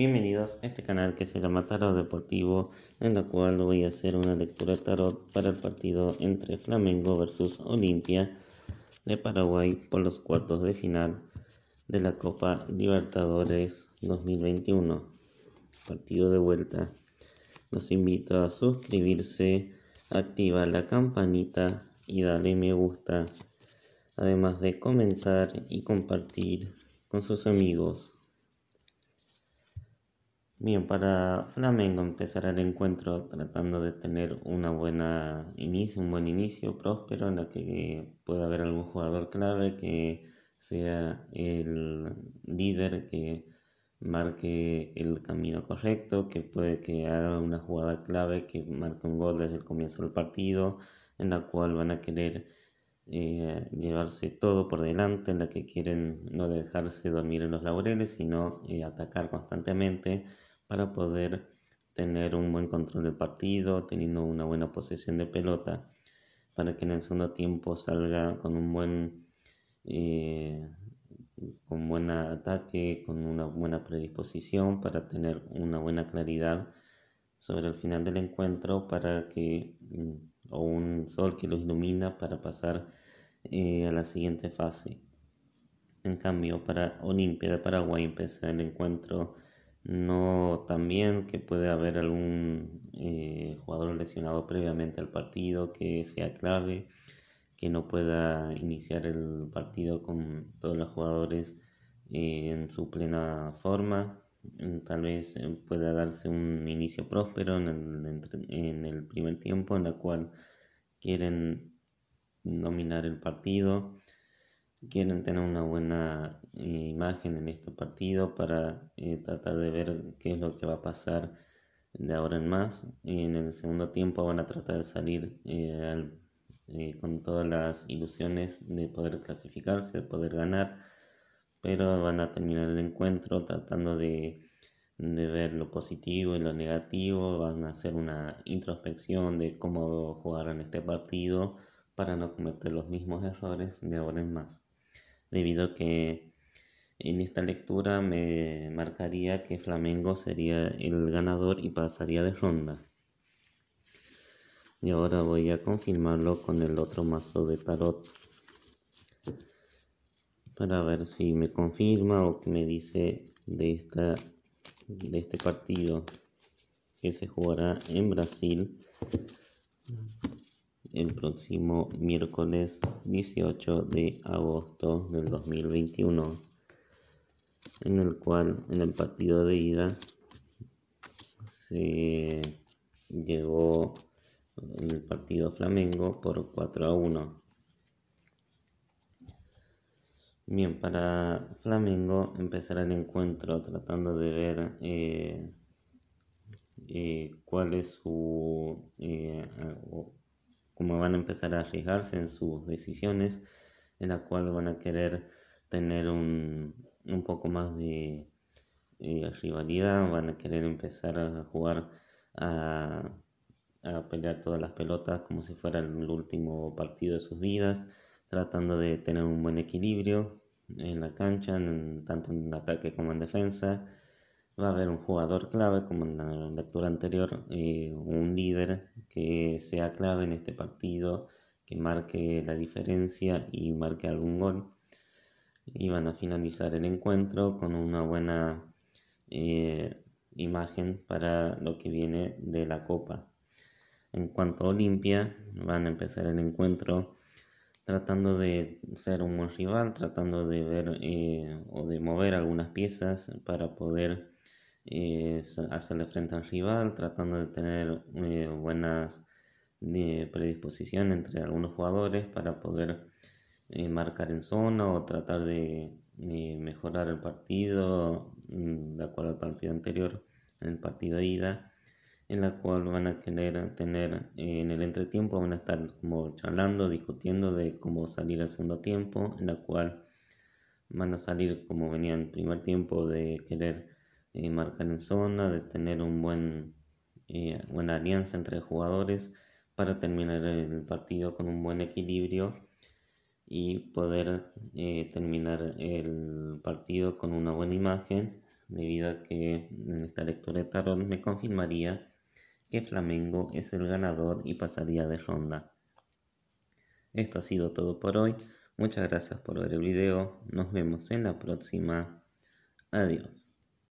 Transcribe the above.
Bienvenidos a este canal que se llama Tarot Deportivo, en la cual voy a hacer una lectura tarot para el partido entre Flamengo versus Olimpia de Paraguay por los cuartos de final de la Copa Libertadores 2021. Partido de vuelta. Los invito a suscribirse, activar la campanita y darle me gusta, además de comentar y compartir con sus amigos. Bien, para Flamengo empezará el encuentro tratando de tener una buena inicio, un buen inicio próspero en la que pueda haber algún jugador clave que sea el líder que marque el camino correcto, que puede que haga una jugada clave, que marque un gol desde el comienzo del partido, en la cual van a querer eh, llevarse todo por delante, en la que quieren no dejarse dormir en los laureles, sino eh, atacar constantemente para poder tener un buen control del partido, teniendo una buena posesión de pelota, para que en el segundo tiempo salga con un buen eh, con ataque, con una buena predisposición, para tener una buena claridad sobre el final del encuentro, para que mm, o un sol que los ilumina para pasar eh, a la siguiente fase. En cambio, para Olimpia de Paraguay empezar el encuentro no también que puede haber algún eh, jugador lesionado previamente al partido que sea clave, que no pueda iniciar el partido con todos los jugadores eh, en su plena forma. Mm, tal vez eh, pueda darse un inicio próspero en el, en el primer tiempo en la cual quieren dominar el partido quieren tener una buena eh, imagen en este partido para eh, tratar de ver qué es lo que va a pasar de ahora en más. Y en el segundo tiempo van a tratar de salir eh, con todas las ilusiones de poder clasificarse, de poder ganar, pero van a terminar el encuentro tratando de, ver lo positivo y lo negativo, van a hacer una introspección de cómo jugaron este partido para no cometer los mismos errores de ahora en más debido a que en esta lectura me marcaría que Flamengo sería el ganador y pasaría de ronda. Y ahora voy a confirmarlo con el otro mazo de tarot para ver si me confirma o que me dice de, esta, de este partido que se jugará en Brasil el próximo miércoles 18 de agosto del 2021, en el cual en el partido de ida se llevó el partido Flamengo por 4 a 1. Bien, para Flamengo empezará el encuentro tratando de ver eh, eh, cuál es su eh, como van a empezar a arriesgarse en sus decisiones, en la cual van a querer tener un, un poco más de eh, rivalidad, van a querer empezar a jugar a, pelear todas las pelotas como si fuera el último partido de sus vidas, tratando de tener un buen equilibrio en la cancha, tanto en ataque como en defensa va a haber un jugador clave, como en la lectura anterior, eh, un líder que sea clave en este partido, que marque la diferencia y marque algún gol. Y van a finalizar el encuentro con una buena eh, imagen para lo que viene de la Copa. En cuanto a Olimpia, van a empezar el encuentro tratando de ser un buen rival, tratando de ver eh, o de mover algunas piezas para poder eh, hacerle frente al rival, tratando de tener eh, buenas predisposición entre algunos jugadores para poder marcar en zona o tratar de mejorar el partido mm, de acuerdo al partido anterior, el partido de ida en la cual van a querer tener eh, en el entretiempo, van a estar como charlando, discutiendo de cómo salir al segundo tiempo, en la cual van a salir como venía en el primer tiempo de querer eh, marcar en zona, de tener un buen, eh, buena alianza entre jugadores para terminar el partido con un buen equilibrio y poder terminar el partido con una buena imagen debido a que en esta lectura de tarot me confirmaría que Flamengo es el ganador y pasaría de ronda. Esto ha sido todo por hoy. Muchas gracias por ver el video. Nos vemos en la próxima. Adiós.